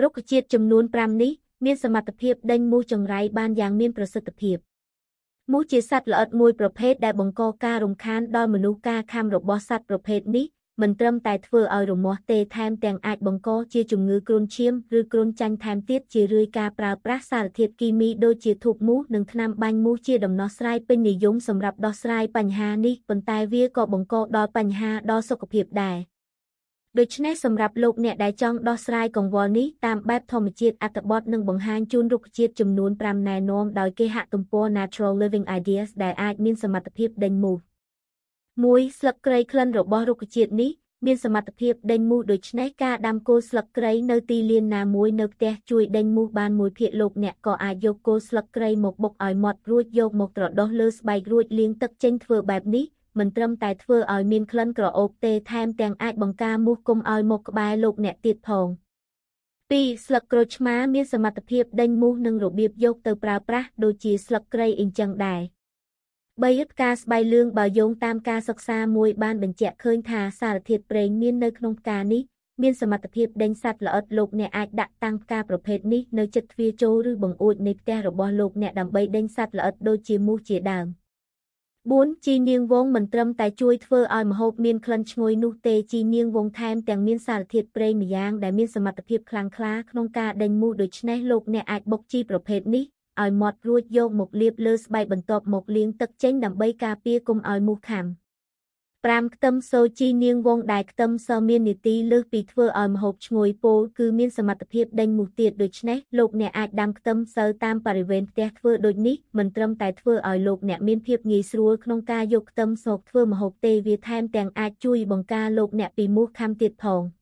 រុក្ខជាតិចំនួន5នេះមានសមត្ថភាពដេញមូសចង្រៃបានយ៉ាងមានប្រសិទ្ធភាពមូសជាសត្វល្អិតមួយប្រភេទដែលបង្កការរំខានដល់មនុស្សការខាំរបស់សត្វប្រភេទនេះមិនត្រឹមតែធ្វើឲ្យរមាស់ទេថែមទាំងអាចបង្កជាជំងឺគ្រុនឈាមឬគ្រុនចាញ់ថែមទៀតជារឿយការប្រើប្រាស់សារធាតុគីមីដូចជាធូបមូសនិងថ្នាំបាញ់មូសជាដំណោះស្រាយពេញនិយមសម្រាប់ដោះស្រាយបញ្ហានេះប៉ុន្តែវាក៏បង្កដល់បញ្ហាដល់សុខភាពដែរ។ដូច្នេះសម្រាប់លោកអ្នកដែលចង់ដោះស្រាយកង្វល់នេះតាមបែបធម្មជាតិអត្ថបទនឹងបង្ហាញជូនរុក្ខជាតិចំនួន5ណែនាំដោយគេហទំព័រ Natural Living Ideas ដែលអាច មានសមត្ថភាពដេញមូស1ស្លឹកគ្រៃក្លិនរបស់រុក្ខជាតិនេះមានសមត្ថភាពដេញមូសដូច្នេះការដាំគល់ស្លឹកគ្រៃនៅទីលានណាមួយនៅផ្ទះជួយដេញមូសបានមួយភាគលោកអ្នកក៏អាចយកគល់ស្លឹកគ្រៃមកបុកឲ្យម៉ត់រួចយកមកត្រដុសលើស្បែករួចលាងទឹកចេញធ្វើបែបនេះមិនត្រឹមតែធ្វើឲ្យមានក្លិនក្រអូបទេថែមទាំងអាចបង្ការមូសគុំឲ្យ មកក្បែរលោកអ្នកទៀតផង2ស្លឹកក្រូចឆ្មា មានសមត្ថភាពដេញមូសនិងរបៀបយកទៅប្រើប្រាស់ដូចជាស្លឹកគ្រៃអ៊ីចឹងដែរ3ផ្កាស្បៃលឿងបើយោងតាមការសិក្សាមួយ បានបញ្ជាក់ឃើញ ថាសារធាតុប្រេងមាននៅក្នុងផ្កានេះមានសមត្ថភាព ដេញសត្វល្អិតលោកអ្នកអាចដាក់តាំងផ្កាប្រភេទនេះនៅជិតទ្វារចូលឬបង្អួចនៃផ្ទះរបស់លោកអ្នកដើម្បីដេញសត្វល្អិតដូចជាមូសជាដើម។ 4. ជីនាងវងមិនត្រឹមតែជួយធ្វើឲ្យម្ហូបមានក្លិនឈ្ងុយនោះទេជីនាងវងថែមទាំងមានសារធាតុប្រេងម្យ៉ាងដែលមានសមត្ថភាពខ្លាំងក្លាក្នុងការដេញមូសដូច្នេះលោកអ្នកអាចបុកជីប្រភេទនេះឲ្យម៉ត់រួចយកមកលាបលើស្បែកបន្ទាប់មកលាងទឹកចេញដើម្បីការពារកុំឲ្យមូសខាំ។5ខ្ទឹមសូជីនាងវងដែលខ្ទឹមសមាននីតិលើសពីធ្វើឲ្យម្ហូបឈ្ងុយពោលគឺមានសមត្ថភាពដេញមូសទៀតដូច្នេះលោកអ្នកអាចដាំខ្ទឹមសតាមបរិវេណផ្ទះធ្វើដូចនេះមិនត្រឹមតែធ្វើឲ្យលោកអ្នកមានភាពងាយស្រួលក្នុងការយកខ្ទឹមសធ្វើម្ហូបទេវាថែមទាំងអាចជួយបង្ការលោកអ្នកពីមូសខាំទៀតផង។